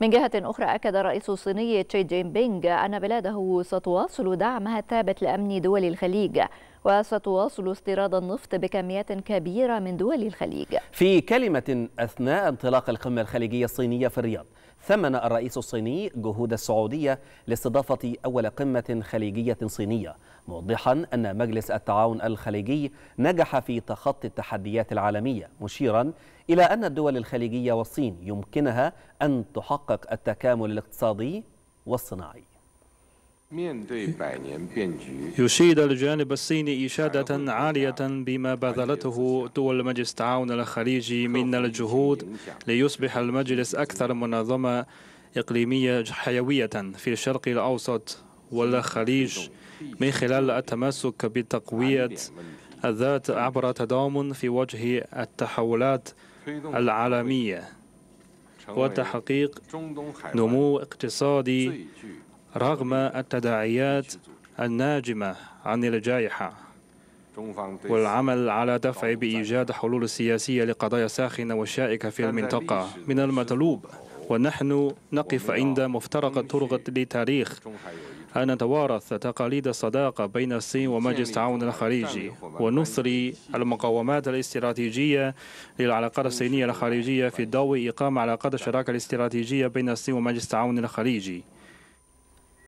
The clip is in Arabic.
من جهة أخرى أكد الرئيس الصيني تشي جين بينغ أن بلاده ستواصل دعمها الثابت لأمن دول الخليج وستواصل استيراد النفط بكميات كبيرة من دول الخليج في كلمة أثناء انطلاق القمة الخليجية الصينية في الرياض ثمن الرئيس الصيني جهود السعودية لاستضافة أول قمة خليجية صينية موضحا أن مجلس التعاون الخليجي نجح في تخطي التحديات العالمية مشيرا إلى أن الدول الخليجية والصين يمكنها أن تحقق التكامل الاقتصادي والصناعي يشيد الجانب الصيني إشادة عالية بما بذلته دول مجلس التعاون الخليجي من الجهود ليصبح المجلس أكثر منظمة إقليمية حيوية في الشرق الأوسط والخليج من خلال التمسك بتقوية الذات عبر تضامن في وجه التحولات العالمية وتحقيق نمو اقتصادي رغم التداعيات الناجمة عن الجائحة والعمل على دفع بإيجاد حلول سياسية لقضايا ساخنة وشائكة في المنطقة من المطلوب ونحن نقف عند مفترق طرق لتاريخ أن نتوارث تقاليد الصداقة بين الصين ومجلس التعاون الخليجي ونثري المقاومات الاستراتيجية للعلاقات الصينية الخارجية في ضوء إقامة علاقات الشراكة الاستراتيجية بين الصين ومجلس التعاون الخليجي